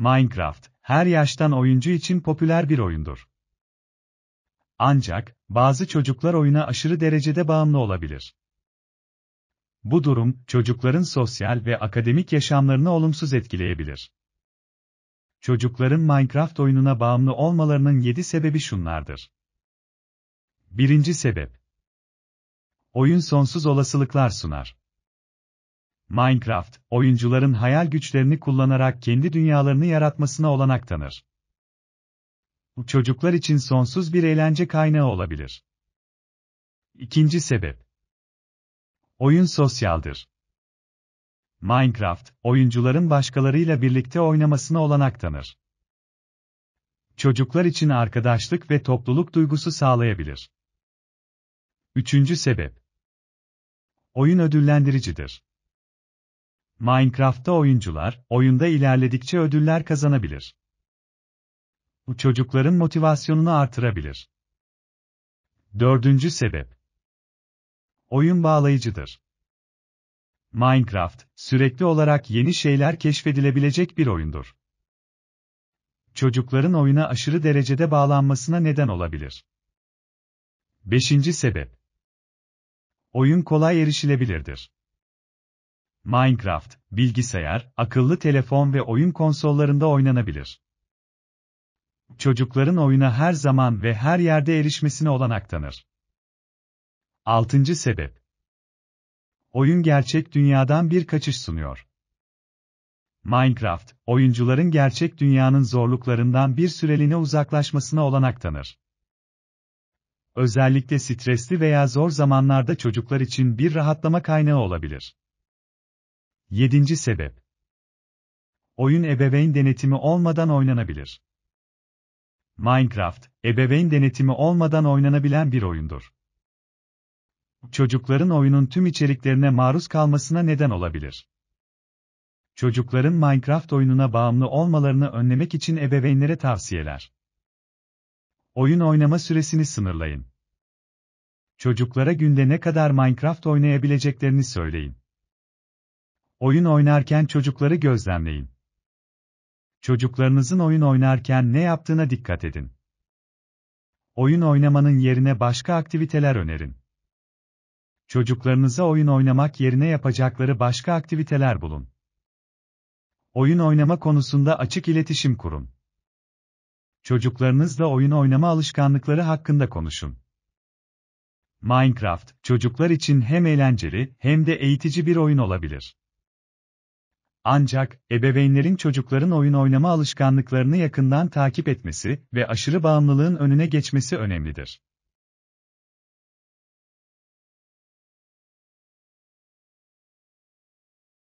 Minecraft, her yaştan oyuncu için popüler bir oyundur. Ancak, bazı çocuklar oyuna aşırı derecede bağımlı olabilir. Bu durum, çocukların sosyal ve akademik yaşamlarını olumsuz etkileyebilir. Çocukların Minecraft oyununa bağımlı olmalarının 7 sebebi şunlardır. Birinci sebep. Oyun sonsuz olasılıklar sunar. Minecraft, oyuncuların hayal güçlerini kullanarak kendi dünyalarını yaratmasına olanak tanır. Bu çocuklar için sonsuz bir eğlence kaynağı olabilir. İkinci sebep. Oyun sosyaldır. Minecraft, oyuncuların başkalarıyla birlikte oynamasına olanak tanır. Çocuklar için arkadaşlık ve topluluk duygusu sağlayabilir. Üçüncü sebep. Oyun ödüllendiricidir. Minecraft'ta oyuncular, oyunda ilerledikçe ödüller kazanabilir. Bu çocukların motivasyonunu artırabilir. Dördüncü sebep. Oyun bağlayıcıdır. Minecraft, sürekli olarak yeni şeyler keşfedilebilecek bir oyundur. Çocukların oyuna aşırı derecede bağlanmasına neden olabilir. Beşinci sebep. Oyun kolay erişilebilirdir. Minecraft, bilgisayar, akıllı telefon ve oyun konsollarında oynanabilir. Çocukların oyuna her zaman ve her yerde erişmesine olanak tanır. 6. sebep. Oyun gerçek dünyadan bir kaçış sunuyor. Minecraft, oyuncuların gerçek dünyanın zorluklarından bir süreliğine uzaklaşmasına olanak tanır. Özellikle stresli veya zor zamanlarda çocuklar için bir rahatlama kaynağı olabilir. 7. sebep. Oyun ebeveyn denetimi olmadan oynanabilir. Minecraft, ebeveyn denetimi olmadan oynanabilen bir oyundur. Çocukların oyunun tüm içeriklerine maruz kalmasına neden olabilir. Çocukların Minecraft oyununa bağımlı olmalarını önlemek için ebeveynlere tavsiyeler. Oyun oynama süresini sınırlayın. Çocuklara günde ne kadar Minecraft oynayabileceklerini söyleyin. Oyun oynarken çocukları gözlemleyin. Çocuklarınızın oyun oynarken ne yaptığına dikkat edin. Oyun oynamanın yerine başka aktiviteler önerin. Çocuklarınıza oyun oynamak yerine yapacakları başka aktiviteler bulun. Oyun oynama konusunda açık iletişim kurun. Çocuklarınızla oyun oynama alışkanlıkları hakkında konuşun. Minecraft, çocuklar için hem eğlenceli hem de eğitici bir oyun olabilir. Ancak, ebeveynlerin çocukların oyun oynama alışkanlıklarını yakından takip etmesi ve aşırı bağımlılığın önüne geçmesi önemlidir.